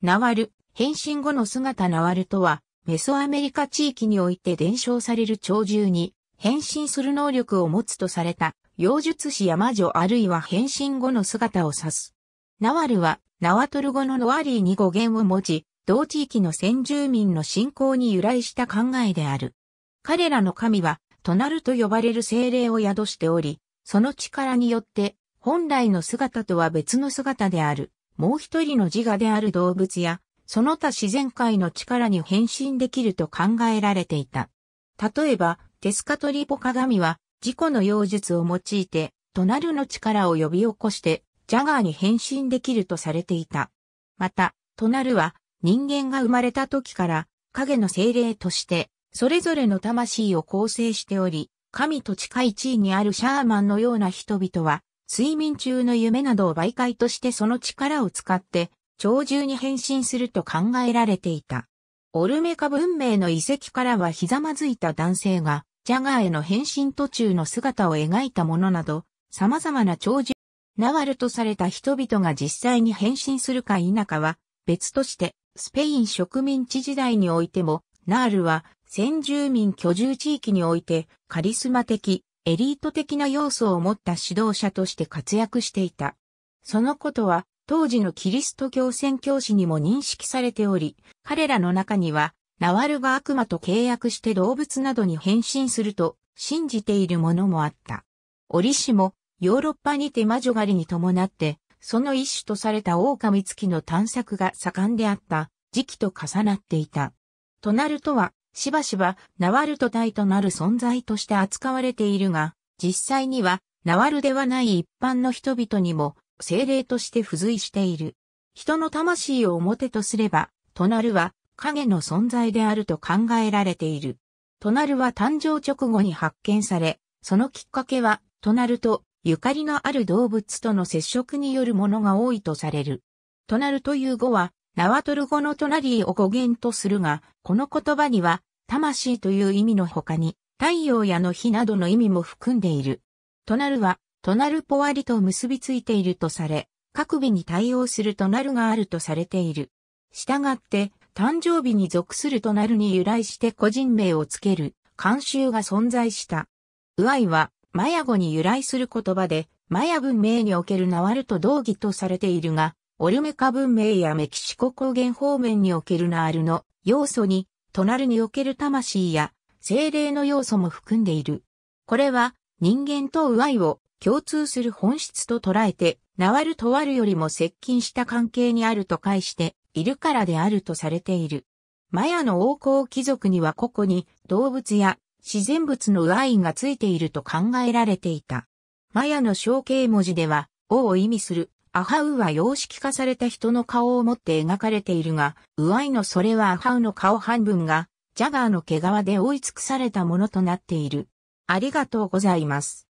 ナワル、変身後の姿ナワルとは、メソアメリカ地域において伝承される鳥獣に変身する能力を持つとされた、妖術師や魔女あるいは変身後の姿を指す。ナワルは、ナワトル語のノワリーに語源を持ち、同地域の先住民の信仰に由来した考えである。彼らの神は、トナルと呼ばれる精霊を宿しており、その力によって、本来の姿とは別の姿である。もう一人の自我である動物や、その他自然界の力に変身できると考えられていた。例えば、テスカトリポ鏡は、自己の妖術を用いて、トナルの力を呼び起こして、ジャガーに変身できるとされていた。また、トナルは、人間が生まれた時から、影の精霊として、それぞれの魂を構成しており、神と近い地位にあるシャーマンのような人々は、睡眠中の夢などを媒介としてその力を使って、鳥獣に変身すると考えられていた。オルメカ文明の遺跡からはひざまずいた男性が、ジャガーへの変身途中の姿を描いたものなど、様々な鳥獣、ナワルとされた人々が実際に変身するか否かは、別として、スペイン植民地時代においても、ナールは先住民居住地域においてカリスマ的エリート的な要素を持った指導者として活躍していた。そのことは、当時のキリスト教宣教師にも認識されており、彼らの中には、ナワルが悪魔と契約して動物などに変身すると信じているものもあった。折しも、ヨーロッパにて魔女狩りに伴って、その一種とされた狼月の探索が盛んであった時期と重なっていた。となるとは、しばしばナワルト隊となる存在として扱われているが、実際にはナワルではない一般の人々にも精霊として付随している。人の魂を表とすれば、トナルは影の存在であると考えられている。トナルは誕生直後に発見され、そのきっかけは、トナルとゆかりのある動物との接触によるものが多いとされる。トナルという語は、ナワトル語のトナリーを語源とするが、この言葉には魂という意味の他に、太陽やの火などの意味も含んでいる。となるは、となるポワリと結びついているとされ、各日に対応するとなるがあるとされている。したがって、誕生日に属するとなるに由来して個人名をつける、慣習が存在した。ウアイは、マヤ語に由来する言葉で、マヤ文明におけるナワルと同義とされているが、オルメカ文明やメキシコ高原方面におけるナールの要素に隣における魂や精霊の要素も含んでいる。これは人間とウアを共通する本質と捉えて、ナワルとあるよりも接近した関係にあると解しているからであるとされている。マヤの王侯貴族には個々に動物や自然物のウアがついていると考えられていた。マヤの象形文字では、王を意味するアハウは様式化された人の顔を持って描かれているが、ウアイのそれはアハウの顔半分が、ジャガーの毛皮で覆い尽くされたものとなっている。ありがとうございます。